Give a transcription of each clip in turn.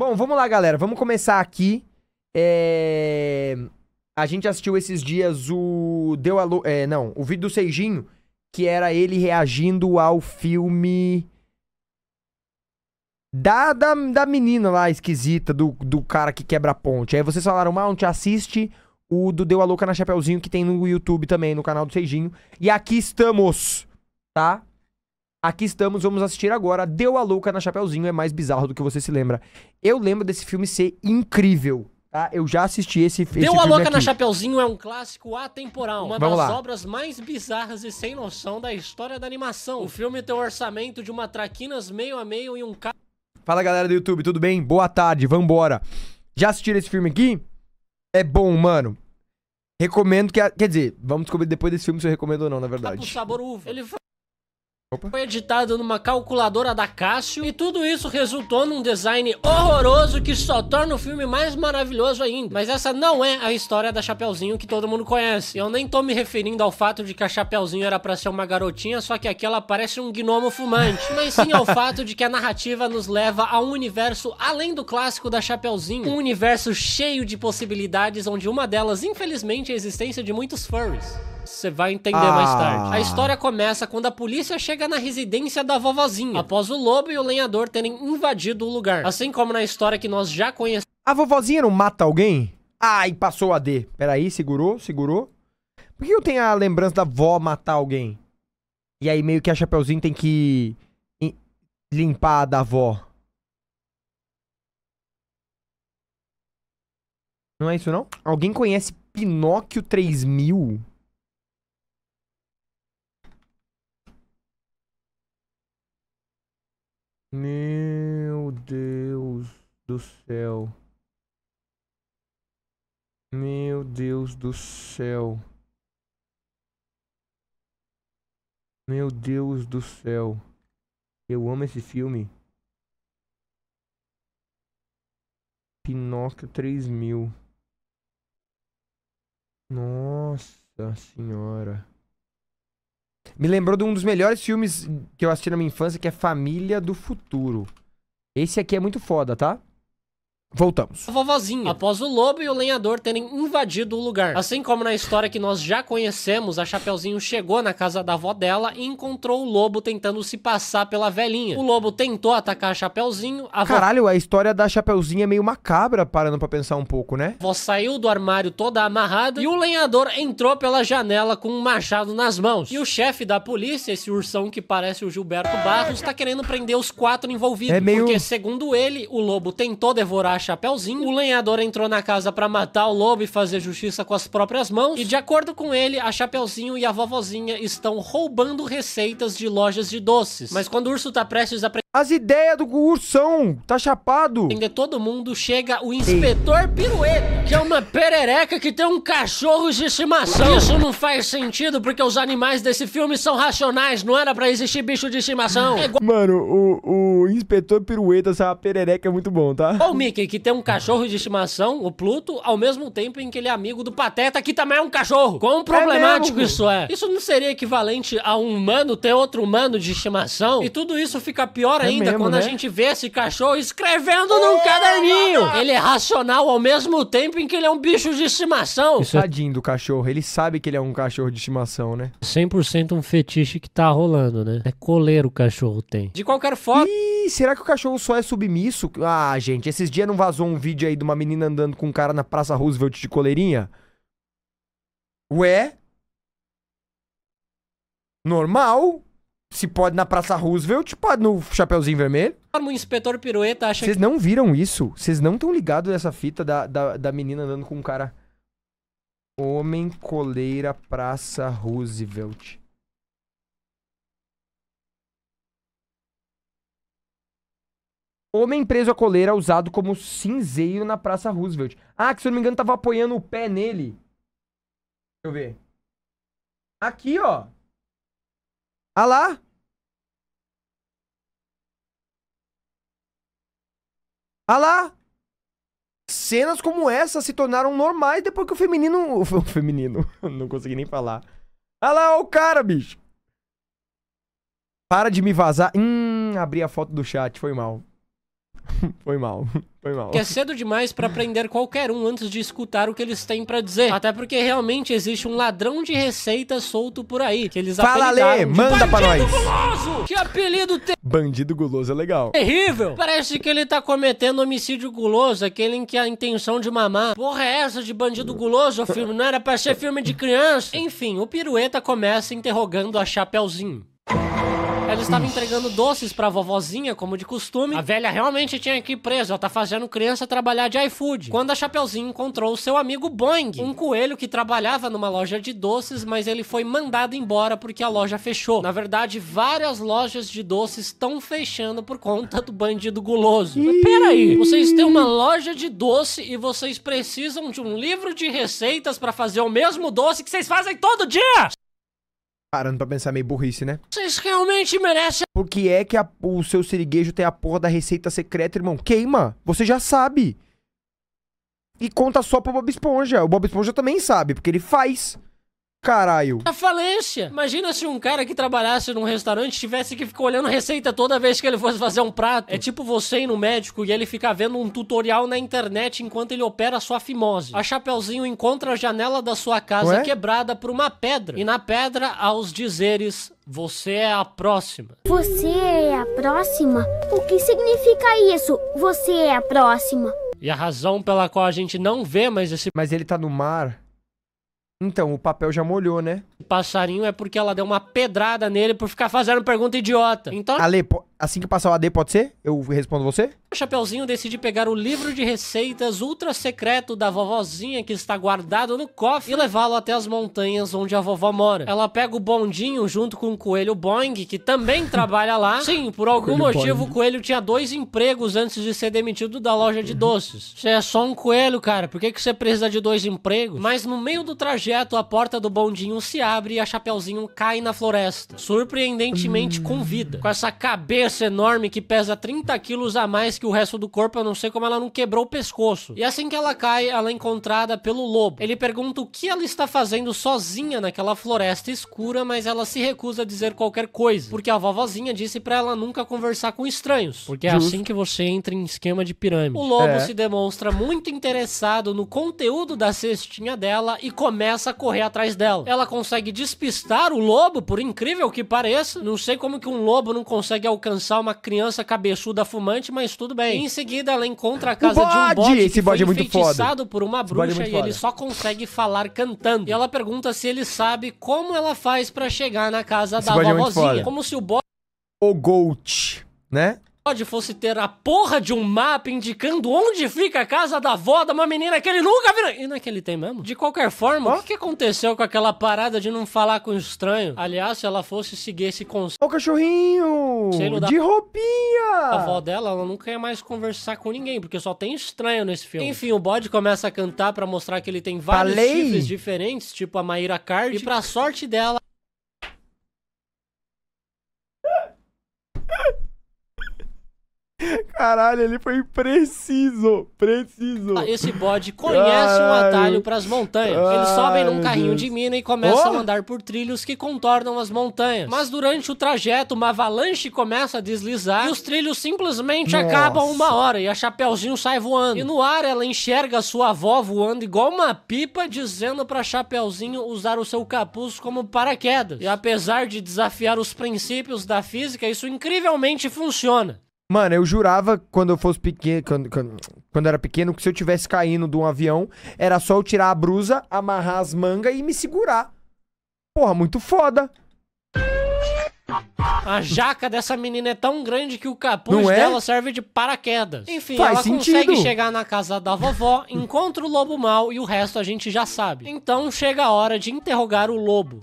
Bom, vamos lá, galera. Vamos começar aqui. É... A gente assistiu esses dias o. Deu a Lu... é, Não, o vídeo do Seijinho, que era ele reagindo ao filme. Da, da, da menina lá esquisita, do, do cara que quebra a ponte. Aí vocês falaram, te assiste o do Deu a Louca na Chapeuzinho, que tem no YouTube também, no canal do Seijinho. E aqui estamos, tá? Aqui estamos, vamos assistir agora. Deu a louca na Chapeuzinho, é mais bizarro do que você se lembra. Eu lembro desse filme ser incrível. Tá? Eu já assisti esse, esse Deu a louca aqui. na Chapeuzinho é um clássico atemporal. Uma Vamos das lá. obras mais bizarras e sem noção da história da animação. O filme tem um orçamento de uma traquinas meio a meio e um ca... Fala galera do YouTube, tudo bem? Boa tarde, vambora. Já assistiram esse filme aqui? É bom, mano. Recomendo que. A... Quer dizer, vamos descobrir depois desse filme se eu recomendo ou não, na tá verdade. Tá pro sabor uva. Ele Opa. Foi editado numa calculadora da Cássio e tudo isso resultou num design horroroso que só torna o filme mais maravilhoso ainda. Mas essa não é a história da Chapeuzinho que todo mundo conhece. Eu nem tô me referindo ao fato de que a Chapeuzinho era para ser uma garotinha, só que aqui ela parece um gnomo fumante. Mas sim ao fato de que a narrativa nos leva a um universo além do clássico da Chapeuzinho, um universo cheio de possibilidades onde uma delas, infelizmente, é a existência de muitos furries. Você vai entender ah. mais tarde. Ah. A história começa quando a polícia chega na residência da vovozinha, após o lobo e o lenhador terem invadido o lugar. Assim como na história que nós já conhecemos. A vovozinha não mata alguém? Ai, passou a D. Peraí, segurou, segurou. Por que eu tenho a lembrança da vó matar alguém? E aí meio que a Chapeuzinho tem que limpar a da vó. Não é isso não? Alguém conhece Pinóquio 3000? Meu Deus do céu. Meu Deus do céu. Meu Deus do céu. Eu amo esse filme. Pinóquio 3000. Nossa senhora. Me lembrou de um dos melhores filmes que eu assisti na minha infância, que é Família do Futuro. Esse aqui é muito foda, tá? Voltamos. A vovozinha, após o lobo e o lenhador terem invadido o lugar. Assim como na história que nós já conhecemos, a Chapeuzinho chegou na casa da avó dela e encontrou o lobo tentando se passar pela velhinha. O lobo tentou atacar a Chapeuzinho, a Caralho, a história da Chapeuzinho é meio macabra, parando pra pensar um pouco, né? A vó saiu do armário toda amarrada e o lenhador entrou pela janela com um machado nas mãos. E o chefe da polícia, esse ursão que parece o Gilberto Barros, tá querendo prender os quatro envolvidos. É meio... Porque, segundo ele, o lobo tentou devorar Chapeuzinho, o lenhador entrou na casa para matar o lobo e fazer justiça com as próprias mãos. E de acordo com ele, a Chapeuzinho e a vovozinha estão roubando receitas de lojas de doces. Mas quando o urso tá prestes a as ideias do ursão, tá chapado. Ainda todo mundo chega o inspetor pirueta, que é uma perereca que tem um cachorro de estimação. Isso não faz sentido, porque os animais desse filme são racionais, não era pra existir bicho de estimação. É igual... Mano, o, o inspetor pirueta, essa perereca é muito bom, tá? Ou o Mickey, que tem um cachorro de estimação, o Pluto, ao mesmo tempo em que ele é amigo do Pateta, que também é um cachorro. Quão é problemático é isso é. Isso não seria equivalente a um humano ter outro humano de estimação? E tudo isso fica pior pior é ainda, mesmo, quando né? a gente vê esse cachorro escrevendo num caderninho. Ele é racional ao mesmo tempo em que ele é um bicho de estimação. Isso é... Tadinho do cachorro, ele sabe que ele é um cachorro de estimação, né? 100% um fetiche que tá rolando, né? É coleiro o cachorro tem. De qualquer forma... Ih, será que o cachorro só é submisso? Ah, gente, esses dias não vazou um vídeo aí de uma menina andando com um cara na Praça Roosevelt de coleirinha? Ué? Normal? Se pode na Praça Roosevelt, pode no Chapeuzinho Vermelho. O inspetor pirueta acha Vocês que... não viram isso? Vocês não estão ligados nessa fita da, da, da menina andando com um cara... Homem, coleira, Praça Roosevelt. Homem preso a coleira usado como cinzeiro na Praça Roosevelt. Ah, que se eu não me engano tava apoiando o pé nele. Deixa eu ver. Aqui, ó. Ah lá. Ah lá. Cenas como essa se tornaram normais depois que o feminino. O feminino. Não consegui nem falar. Ah lá, o cara, bicho. Para de me vazar. Hum, abri a foto do chat, foi mal. Foi mal. Foi mal. Que é cedo demais para prender qualquer um antes de escutar o que eles têm para dizer. Até porque realmente existe um ladrão de receita solto por aí, que eles Fala, Lê, manda para nós. Guloso! Que apelido tem? Bandido guloso é legal. Terrível. Parece que ele tá cometendo homicídio guloso, aquele em que a intenção de mamar. Porra é essa de bandido guloso, o filme? Não era para ser filme de criança? Enfim, o pirueta começa interrogando a Chapeuzinho. Ela estava entregando doces a vovozinha, como de costume. A velha realmente tinha que ir presa, ela tá fazendo criança trabalhar de iFood. Quando a Chapeuzinho encontrou o seu amigo Boing, um coelho que trabalhava numa loja de doces, mas ele foi mandado embora porque a loja fechou. Na verdade, várias lojas de doces estão fechando por conta do bandido guloso. Mas peraí, vocês têm uma loja de doce e vocês precisam de um livro de receitas para fazer o mesmo doce que vocês fazem todo dia! Parando pra pensar, meio burrice, né? Vocês realmente merecem... Por que é que a, o seu seriguejo tem a porra da receita secreta, irmão? Queima! Você já sabe! E conta só pro Bob Esponja. O Bob Esponja também sabe, porque ele faz caralho. A falência. Imagina se um cara que trabalhasse num restaurante tivesse que ficar olhando receita toda vez que ele fosse fazer um prato. É tipo você ir no médico e ele ficar vendo um tutorial na internet enquanto ele opera a sua fimose. A Chapeuzinho encontra a janela da sua casa quebrada por uma pedra. E na pedra há os dizeres você é a próxima. Você é a próxima? O que significa isso? Você é a próxima. E a razão pela qual a gente não vê mais esse. Mas ele tá no mar. Então, o papel já molhou, né? O passarinho é porque ela deu uma pedrada nele por ficar fazendo pergunta idiota. Então. Ale, po Assim que passar o AD, pode ser? Eu respondo você? O Chapeuzinho decide pegar o livro de receitas ultra secreto da vovozinha que está guardado no cofre e levá-lo até as montanhas onde a vovó mora. Ela pega o bondinho junto com o coelho Boing, que também trabalha lá. Sim, por algum coelho motivo Boing. o coelho tinha dois empregos antes de ser demitido da loja de doces. Uhum. Você é só um coelho, cara. Por que, que você precisa de dois empregos? Mas no meio do trajeto, a porta do bondinho se abre e a Chapeuzinho cai na floresta. Surpreendentemente com vida. Com essa cabeça peça enorme que pesa 30 quilos a mais que o resto do corpo, eu não sei como ela não quebrou o pescoço. E assim que ela cai, ela é encontrada pelo lobo. Ele pergunta o que ela está fazendo sozinha naquela floresta escura, mas ela se recusa a dizer qualquer coisa, porque a vovozinha disse para ela nunca conversar com estranhos, porque é assim que você entra em esquema de pirâmide. O lobo é. se demonstra muito interessado no conteúdo da cestinha dela e começa a correr atrás dela. Ela consegue despistar o lobo, por incrível que pareça. Não sei como que um lobo não consegue alcançar alcançar uma criança cabeçuda fumante, mas tudo bem. E em seguida, ela encontra a casa de um bode Esse que bode foi é enfeitiçado por uma é bruxa é e foda. ele só consegue falar cantando. E ela pergunta se ele sabe como ela faz para chegar na casa Esse da é vovozinha. É como se o bode... O gold né? Todd fosse ter a porra de um mapa indicando onde fica a casa da avó de uma menina que ele nunca viu. E não é que ele tem mesmo? De qualquer forma, oh? o que aconteceu com aquela parada de não falar com o estranho? Aliás, se ela fosse seguir esse conselho. Ô, cachorrinho! Selo da... De roupinha! A avó dela, ela nunca ia mais conversar com ninguém, porque só tem estranho nesse filme. Enfim, o bode começa a cantar para mostrar que ele tem vários Falei. diferentes, tipo a Mayra Card. E pra sorte dela, Caralho, ele foi preciso, preciso. Ah, esse bode conhece o um atalho para as montanhas. Eles sobem num carrinho de mina e começam oh! a andar por trilhos que contornam as montanhas. Mas durante o trajeto, uma avalanche começa a deslizar e os trilhos simplesmente Nossa. acabam uma hora e a Chapeuzinho sai voando. E no ar ela enxerga a sua avó voando igual uma pipa dizendo para Chapeuzinho usar o seu capuz como paraquedas. E apesar de desafiar os princípios da física, isso incrivelmente funciona. Mano, eu jurava quando eu fosse pequeno. Quando, quando, quando era pequeno, que se eu tivesse caindo de um avião, era só eu tirar a brusa, amarrar as mangas e me segurar. Porra, muito foda. A jaca dessa menina é tão grande que o capuz é? dela serve de paraquedas. Enfim, Faz ela sentido. consegue chegar na casa da vovó, encontra o lobo mal e o resto a gente já sabe. Então chega a hora de interrogar o lobo.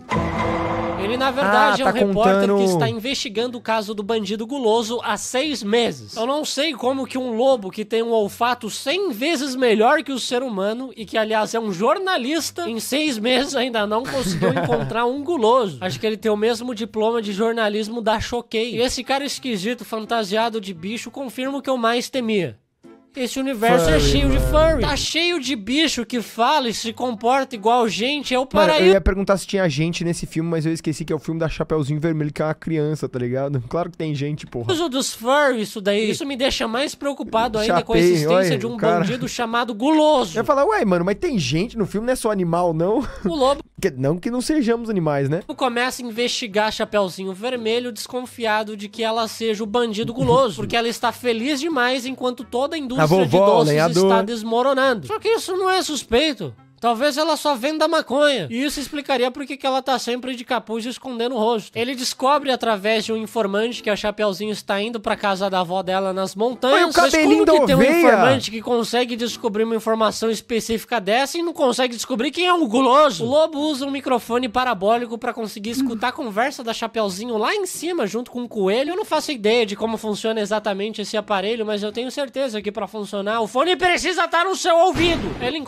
Ele, na verdade, ah, tá é um tá contando... repórter que está investigando o caso do bandido guloso há seis meses. Eu não sei como que um lobo que tem um olfato cem vezes melhor que o ser humano e que, aliás, é um jornalista, em seis meses ainda não conseguiu encontrar um guloso. Acho que ele tem o mesmo diploma de jornalismo da Choquei. E esse cara esquisito, fantasiado de bicho, confirma o que eu mais temia. Esse universo é furry, é cheio mano. de furry. Tá cheio de bicho que fala e se comporta igual gente. É o paraíso. Mano, eu ia perguntar se tinha gente nesse filme, mas eu esqueci que é o filme da Chapeuzinho Vermelho, que é uma criança, tá ligado? Claro que tem gente, porra. O uso dos furry, isso daí. Isso me deixa mais preocupado ainda Chapei, com a existência de um cara... bandido chamado Guloso. Eu ia falar, ué, mano, mas tem gente no filme, não é só animal, não? O lobo. Que, não que não sejamos animais, né? Começa a investigar Chapeuzinho Vermelho, desconfiado de que ela seja o bandido guloso, porque ela está feliz demais enquanto toda a indústria a vovó, de doces lenhador. está desmoronando. Só que isso não é suspeito. Talvez ela só venda maconha. E isso explicaria por que ela tá sempre de capuz escondendo o rosto. Ele descobre através de um informante que a Chapeuzinho está indo pra casa da avó dela nas montanhas. Mas, o cabelinho mas como que tem um informante que consegue descobrir uma informação específica dessa e não consegue descobrir quem é o guloso? O lobo usa um microfone parabólico para conseguir escutar a conversa da Chapeuzinho lá em cima junto com o coelho. Eu não faço ideia de como funciona exatamente esse aparelho, mas eu tenho certeza que para funcionar o fone precisa estar tá no seu ouvido. Ele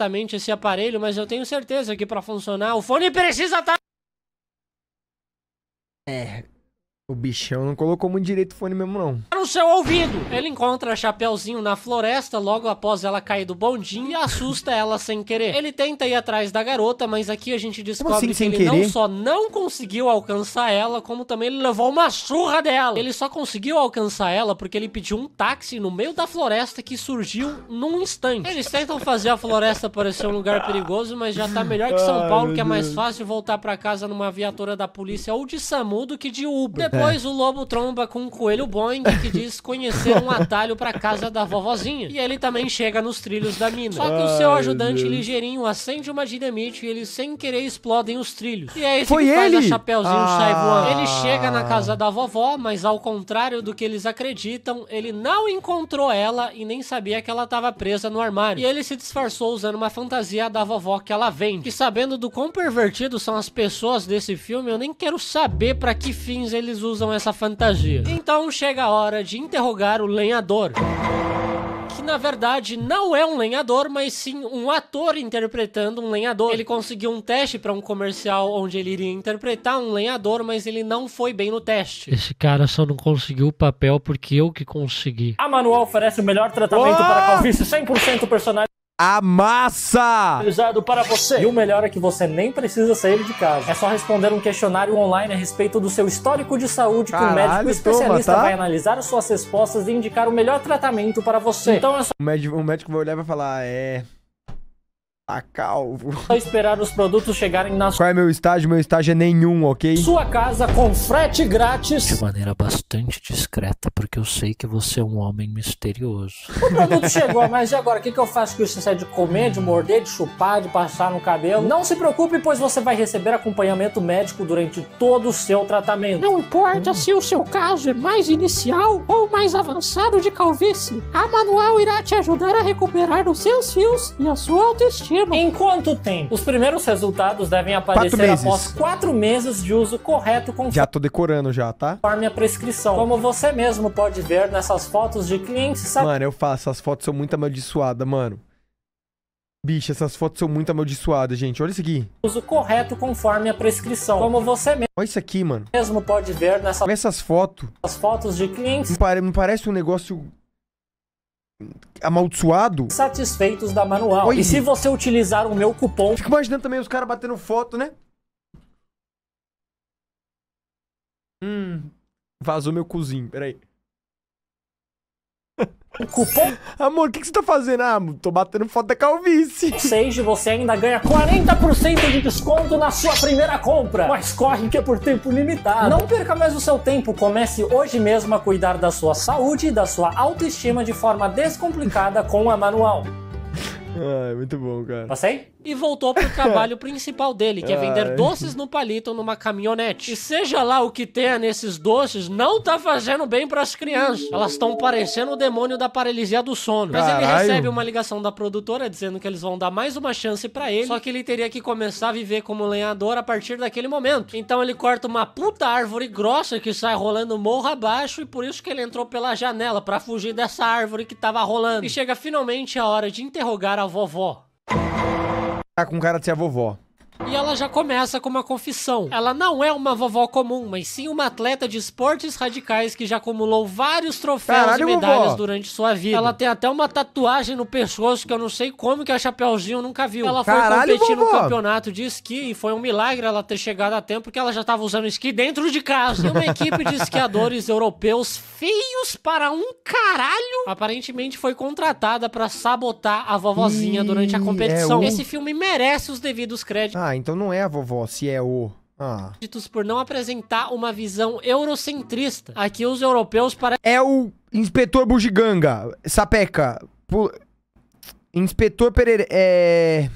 exatamente esse aparelho, mas eu tenho certeza que para funcionar o fone precisa estar... Tá- é, o bichão não colocou muito direito o fone mesmo, não. Para tá o seu ouvido! Ele encontra Chapeuzinho na floresta logo após ela cair do bondinho e assusta ela sem querer. Ele tenta ir atrás da garota, mas aqui a gente descobre assim, que ele querer? não só não conseguiu alcançar ela, como também ele levou uma surra dela. Ele só conseguiu alcançar ela porque ele pediu um táxi no meio da floresta que surgiu num instante. Eles tentam fazer a floresta parecer um lugar perigoso, mas já tá melhor que São Paulo, que é mais fácil voltar para casa numa viatura da polícia ou de SAMU do que de Uber. Depois o lobo tromba com um coelho boing que diz conhecer um atalho para casa da vovozinha. E ele também chega nos trilhos da mina. Só que o seu ajudante ligeirinho acende uma dinamite e eles sem querer explodem os trilhos. E é isso que ele? faz a Chapeuzinho ah. sai voando. Ele chega na casa da vovó, mas ao contrário do que eles acreditam, ele não encontrou ela e nem sabia que ela estava presa no armário. E ele se disfarçou usando uma fantasia da vovó que ela vende. E sabendo do quão pervertido são as pessoas desse filme, eu nem quero saber para que fins eles usam usam essa fantasia. Então chega a hora de interrogar o lenhador. Que na verdade não é um lenhador, mas sim um ator interpretando um lenhador. Ele conseguiu um teste para um comercial onde ele iria interpretar um lenhador, mas ele não foi bem no teste. Esse cara só não conseguiu o papel porque eu que consegui. A Manual oferece o melhor tratamento oh! para calvície 100% personagem a massa! Usado para você. E o melhor é que você nem precisa sair de casa. É só responder um questionário online a respeito do seu histórico de saúde Caralho, que o um médico especialista toma, tá? vai analisar suas respostas e indicar o melhor tratamento para você. Então é só... O médico, o médico vai olhar e vai falar, ah, é... A calvo. Só esperar os produtos chegarem na Qual é meu estágio? Meu estágio é nenhum, ok? Sua casa com frete grátis. De maneira bastante discreta, porque eu sei que você é um homem misterioso. O produto chegou, mas e agora? O que, que eu faço que isso? Você é de comer, de morder, de chupar, de passar no cabelo? Não se preocupe, pois você vai receber acompanhamento médico durante todo o seu tratamento. Não importa hum. se o seu caso é mais inicial ou mais avançado de calvície, a Manual irá te ajudar a recuperar os seus fios e a sua autoestima. Enquanto Em quanto tempo? Os primeiros resultados devem aparecer após quatro meses de uso correto com Já tô decorando já, tá? Conforme a prescrição. Como você mesmo pode ver nessas fotos de clientes... Sabe? Mano, eu faço. As fotos são muito amaldiçoadas, mano. Bicho, essas fotos são muito amaldiçoadas, gente. Olha isso aqui. Uso correto conforme a prescrição. Como você mesmo. Olha isso aqui, mano. Mesmo pode ver nessa... essas fotos. As fotos de clientes. Não, pare... Não parece um negócio amaldiçoado. Satisfeitos da manual. Oi. E se você utilizar o meu cupom. Fico imaginando também os caras batendo foto, né? Hum. Vazou meu cozinho, peraí. Cupom. Amor, o que, que, você tá fazendo? Ah, tô batendo foto da calvície. seja, você ainda ganha 40% de desconto na sua primeira compra. Mas corre que é por tempo limitado. Não perca mais o seu tempo. Comece hoje mesmo a cuidar da sua saúde e da sua autoestima de forma descomplicada com a Manual. Ai, ah, é muito bom, cara. Passei? e voltou pro trabalho principal dele, que é vender doces no palito numa caminhonete. E seja lá o que tenha nesses doces, não tá fazendo bem para as crianças. Elas estão parecendo o demônio da paralisia do sono. Mas ele recebe uma ligação da produtora dizendo que eles vão dar mais uma chance para ele, só que ele teria que começar a viver como lenhador a partir daquele momento. Então ele corta uma puta árvore grossa que sai rolando morro abaixo e por isso que ele entrou pela janela para fugir dessa árvore que tava rolando. E chega finalmente a hora de interrogar a vovó. Tá com cara de ser a vovó. E ela já começa com uma confissão. Ela não é uma vovó comum, mas sim uma atleta de esportes radicais que já acumulou vários troféus Caralho, e medalhas vovó. durante sua vida. Ela tem até uma tatuagem no pescoço que eu não sei como que a Chapeuzinho nunca viu. Ela foi Caralho, competir vovó. no campeonato de esqui e foi um milagre ela ter chegado a tempo porque ela já estava usando esqui dentro de casa. E uma equipe de esquiadores europeus feios para um caralho, aparentemente foi contratada para sabotar a vovozinha Ih, durante a é competição. É um... Esse filme merece os devidos créditos. Ah, então não é a vovó, se é o. Ah. por não apresentar uma visão eurocentrista. Aqui os europeus parecem. É o inspetor Bugiganga, Sapeca. Inspetor Pereira. É.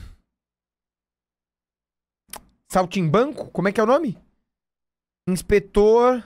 Saltimbanco? Como é que é o nome? Inspetor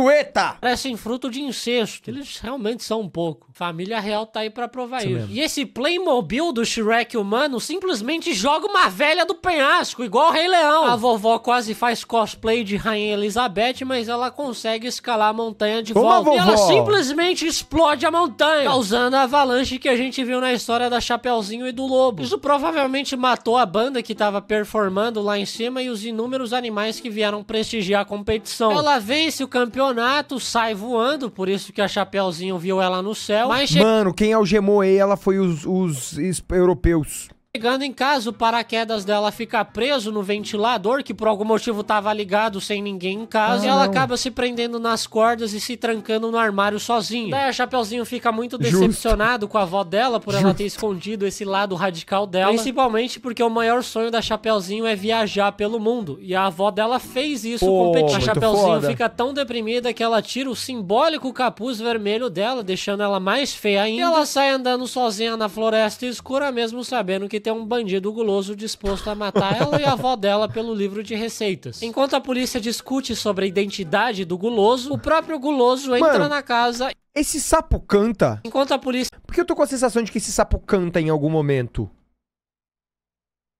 pirueta! Parecem fruto de incesto. Eles realmente são um pouco. Família real tá aí pra provar isso. isso. E esse Playmobil do Shrek humano simplesmente joga uma velha do penhasco, igual o Rei Leão. A vovó quase faz cosplay de Rainha Elizabeth, mas ela consegue escalar a montanha de Como volta. E ela simplesmente explode a montanha, causando a avalanche que a gente viu na história da Chapeuzinho e do Lobo. Isso provavelmente matou a banda que tava performando lá em cima e os inúmeros animais que vieram prestigiar a competição. Ela vence o campeão campeonato, sai voando, por isso que a Chapeuzinho viu ela no céu. Mas che... Mano, quem algemou ela foi os, os europeus. Chegando em casa, o paraquedas dela fica preso no ventilador, que por algum motivo tava ligado sem ninguém em casa, ah, e ela não. acaba se prendendo nas cordas e se trancando no armário sozinha. Daí a Chapeuzinho fica muito decepcionado Justo. com a avó dela por Justo. ela ter escondido esse lado radical dela, principalmente porque o maior sonho da Chapeuzinho é viajar pelo mundo, e a avó dela fez isso Pô, competindo. A Chapeuzinho foda. fica tão deprimida que ela tira o simbólico capuz vermelho dela, deixando ela mais feia ainda. E ela sai andando sozinha na floresta escura, mesmo sabendo que tem um bandido guloso disposto a matar ela e a avó dela pelo livro de receitas. Enquanto a polícia discute sobre a identidade do guloso, o próprio guloso entra Mano, na casa. Esse sapo canta? Enquanto a polícia. Por que eu tô com a sensação de que esse sapo canta em algum momento.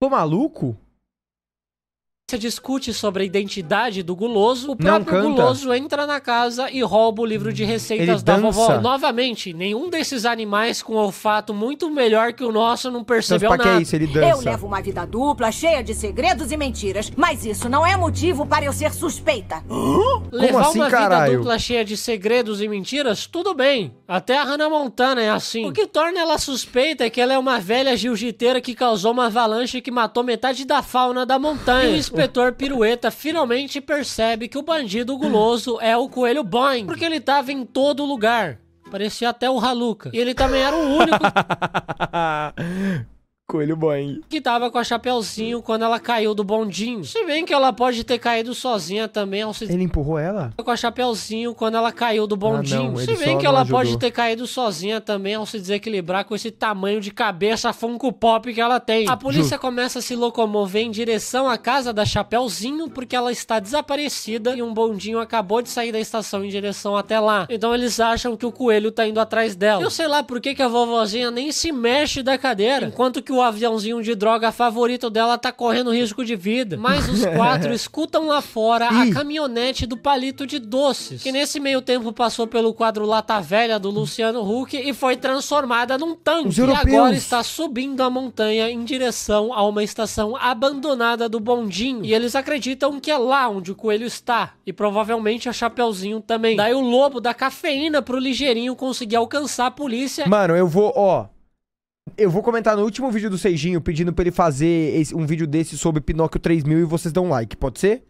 Tô maluco? se discute sobre a identidade do guloso, o próprio guloso entra na casa e rouba o livro de receitas da vovó. Novamente, nenhum desses animais com olfato muito melhor que o nosso não então, percebeu nada. É isso, ele dança. Eu levo uma vida dupla, cheia de segredos e mentiras, mas isso não é motivo para eu ser suspeita. Hã? Levar assim, uma caralho? vida dupla cheia de segredos e mentiras, tudo bem. Até a Hannah Montana é assim. O que torna ela suspeita é que ela é uma velha jiu-jiteira que causou uma avalanche que matou metade da fauna da montanha inspetor Pirueta finalmente percebe que o bandido guloso é o Coelho Boing, porque ele tava em todo lugar. Parecia até o Haluca. E ele também era o único. Coelho Boing. Que tava com a Chapeuzinho quando ela caiu do bondinho. Se bem que ela pode ter caído sozinha também. Ao é se... Ele empurrou ela? Com a Chapeuzinho quando ela caiu do ah, bondinho. Ah, não, se bem que ela ajudou. pode ter caído sozinha também ao é se desequilibrar com esse tamanho de cabeça Funko Pop que ela tem. A polícia Ju. começa a se locomover em direção à casa da Chapeuzinho porque ela está desaparecida e um bondinho acabou de sair da estação em direção até lá. Então eles acham que o coelho tá indo atrás dela. Eu sei lá por que, que a vovozinha nem se mexe da cadeira, enquanto que o o aviãozinho de droga favorito dela tá correndo risco de vida. Mas os quatro escutam lá fora a caminhonete do palito de doces, que nesse meio tempo passou pelo quadro Lata Velha do Luciano Huck e foi transformada num tanque. E agora está subindo a montanha em direção a uma estação abandonada do bondinho. E eles acreditam que é lá onde o coelho está. E provavelmente a Chapeuzinho também. Daí o lobo da cafeína pro ligeirinho conseguir alcançar a polícia. Mano, eu vou, ó. Eu vou comentar no último vídeo do Seijinho pedindo pra ele fazer esse, um vídeo desse sobre Pinóquio 3000 e vocês dão um like, pode ser?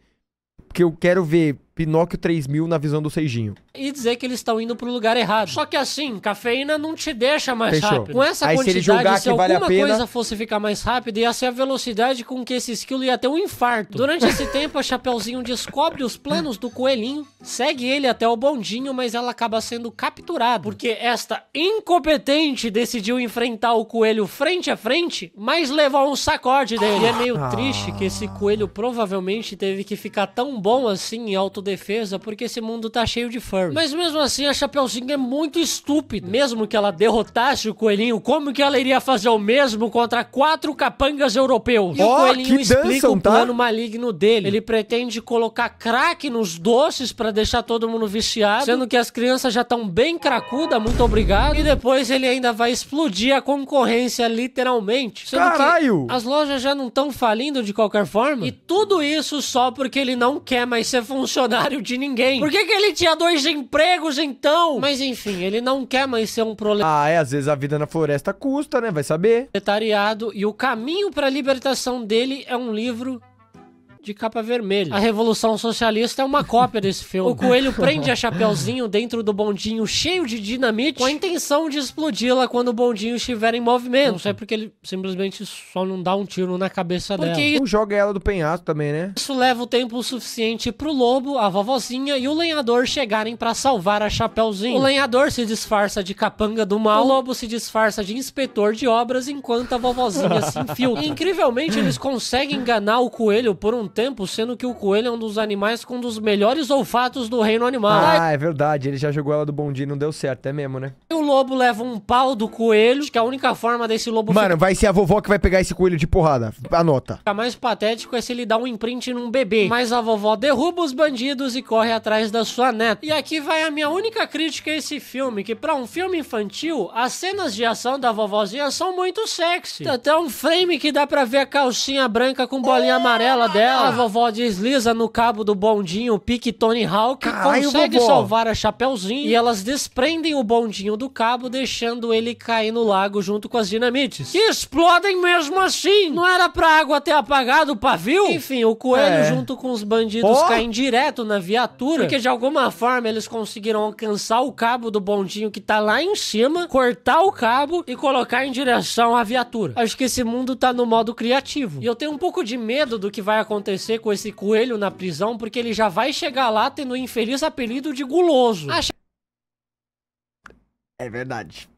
Porque eu quero ver Pinóquio 3000 na visão do Seijinho. E dizer que eles estão indo pro lugar errado. Só que assim, cafeína não te deixa mais Fechou. rápido. Com essa Aí, quantidade, se, se que alguma vale a pena... coisa fosse ficar mais rápida, ia ser a velocidade com que esse skill ia ter um infarto. Durante esse tempo, a Chapeuzinho descobre os planos do coelhinho, segue ele até o bondinho, mas ela acaba sendo capturada. Porque esta incompetente decidiu enfrentar o coelho frente a frente, mas levar um sacode dele. E é meio ah. triste que esse coelho provavelmente teve que ficar tão bom assim em alto defesa porque esse mundo tá cheio de furry. Mas mesmo assim, a Chapeuzinho é muito estúpida. Hum. Mesmo que ela derrotasse o coelhinho, como que ela iria fazer o mesmo contra quatro capangas europeus? E oh, o coelhinho explica dançam, o tá? plano tá? maligno dele. Ele pretende colocar crack nos doces para deixar todo mundo viciado, sendo que as crianças já estão bem cracuda, muito obrigado. E depois ele ainda vai explodir a concorrência literalmente. Sendo Caralho! as lojas já não estão falindo de qualquer forma. E tudo isso só porque ele não quer mais ser funcionário funcionário de ninguém. Por que, que ele tinha dois empregos então? Mas enfim, ele não quer mais ser um problema. Ah, é, às vezes a vida na floresta custa, né? Vai saber. Proletariado e o caminho para a libertação dele é um livro de capa vermelha. A Revolução Socialista é uma cópia desse filme. O coelho prende a Chapeuzinho dentro do bondinho cheio de dinamite com a intenção de explodi-la quando o bondinho estiver em movimento. Não sei porque ele simplesmente só não dá um tiro na cabeça porque dela. Não joga ela do penhasco também, né? Isso leva o tempo suficiente pro lobo, a vovozinha e o lenhador chegarem para salvar a Chapeuzinho. O lenhador se disfarça de capanga do mal, o lobo se disfarça de inspetor de obras enquanto a vovozinha se infiltra. E, incrivelmente, eles conseguem enganar o coelho por um tempo, sendo que o coelho é um dos animais com um dos melhores olfatos do reino animal. Ah, é verdade. Ele já jogou ela do bom dia e não deu certo, é mesmo, né? E o lobo leva um pau do coelho, acho que é a única forma desse lobo... Mano, vai ser a vovó que vai pegar esse coelho de porrada. Anota. O mais patético é se ele dá um imprint num bebê. Mas a vovó derruba os bandidos e corre atrás da sua neta. E aqui vai a minha única crítica a esse filme, que para um filme infantil, as cenas de ação da vovozinha são muito sexy. Tem até um frame que dá pra ver a calcinha branca com bolinha amarela dela. A ah, vovó desliza no cabo do bondinho pique Tony Hawk, Caralho, consegue vovó. salvar a Chapeuzinho e elas desprendem o bondinho do cabo, deixando ele cair no lago junto com as dinamites. Que explodem mesmo assim! Não era pra água ter apagado o pavio? Enfim, o coelho é. junto com os bandidos oh. caem direto na viatura, porque de alguma forma eles conseguiram alcançar o cabo do bondinho que tá lá em cima, cortar o cabo e colocar em direção à viatura. Acho que esse mundo tá no modo criativo. E eu tenho um pouco de medo do que vai acontecer acontecer com esse coelho na prisão, porque ele já vai chegar lá tendo o infeliz apelido de guloso. Acha... É verdade.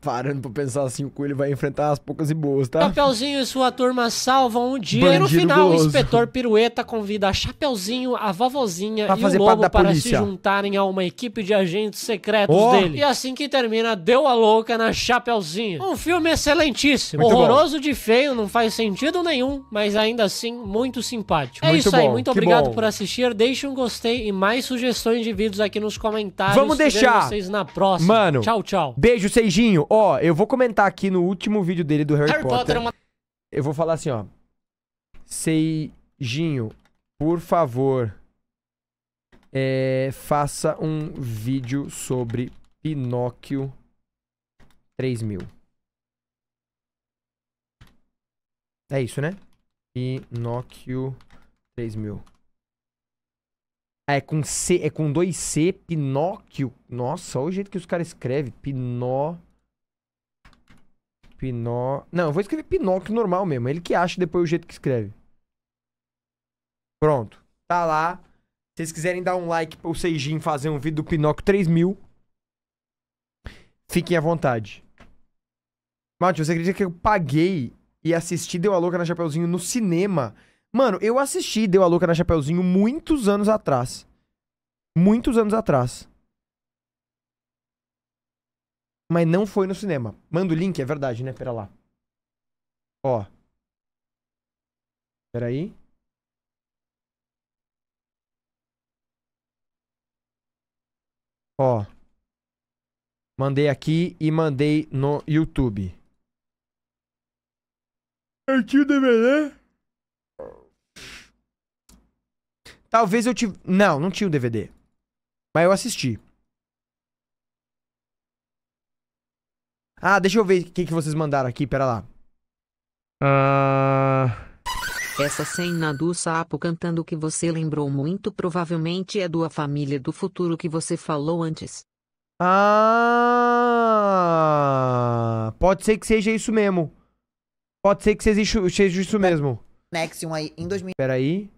Parando pra pensar assim, o coelho vai enfrentar as poucas e boas, tá? Chapeuzinho e sua turma salvam o dia. Bandido e no final, goloso. o inspetor Pirueta convida a Chapeuzinho, a vovozinha pra e o Lobo para polícia. se juntarem a uma equipe de agentes secretos oh. dele. E assim que termina, deu a louca na Chapeuzinho. Um filme excelentíssimo. Muito horroroso bom. de feio, não faz sentido nenhum, mas ainda assim, muito simpático. Muito é isso bom. aí, muito que obrigado bom. por assistir. Deixe um gostei e mais sugestões de vídeos aqui nos comentários. Vamos deixar. vocês na próxima. Mano. Tchau, tchau. Beijo, Seijinho ó, eu vou comentar aqui no último vídeo dele do Harry, Harry Potter. Potter é uma... Eu vou falar assim, ó. Seijinho, por favor, é, faça um vídeo sobre Pinóquio 3000. É isso, né? Pinóquio 3000. Ah, é com C, é com dois C, Pinóquio. Nossa, olha o jeito que os caras escrevem. Pinóquio. Pinó. Não, eu vou escrever Pinóquio normal mesmo. É ele que acha depois o jeito que escreve. Pronto. Tá lá. Se vocês quiserem dar um like pro Seijin fazer um vídeo do Pinóquio 3000, fiquem à vontade. Mate, você acredita que eu paguei e assisti Deu a Louca na Chapeuzinho no cinema? Mano, eu assisti Deu a Louca na Chapeuzinho muitos anos atrás. Muitos anos atrás mas não foi no cinema. Manda o link, é verdade, né? Pera lá. Ó. Pera aí. Ó. Mandei aqui e mandei no YouTube. Eu tinha o DVD? Talvez eu tive. Não, não tinha o DVD. Mas eu assisti. Ah, deixa eu ver o que, que vocês mandaram aqui, pera lá. Ah... Essa cena do sapo cantando que você lembrou muito provavelmente é do A Família do Futuro que você falou antes. Ah, pode ser que seja isso mesmo. Pode ser que seja isso, seja isso mesmo. Nexium aí, em 2000. Peraí.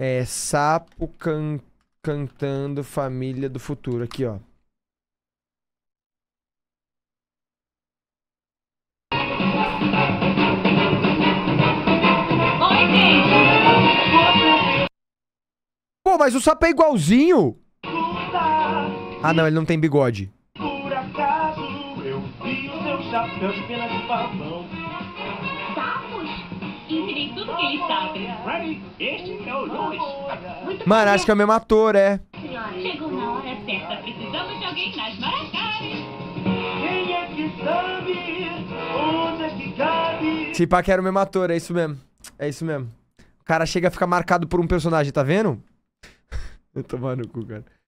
É sapo can, cantando Família do Futuro, aqui ó. mas o sapo é igualzinho. Ah, não, ele não tem bigode. Por acaso eu vi o seu chapéu de pena de pavão. Mano, acho que é o mesmo ator, é. Chegou na hora certa. Precisamos de alguém nas Quem é que sabe onde é que cabe? Tipo, ah, era o mesmo ator, é isso mesmo. É isso mesmo. O cara chega a ficar marcado por um personagem, tá vendo? tomar no cu, cara.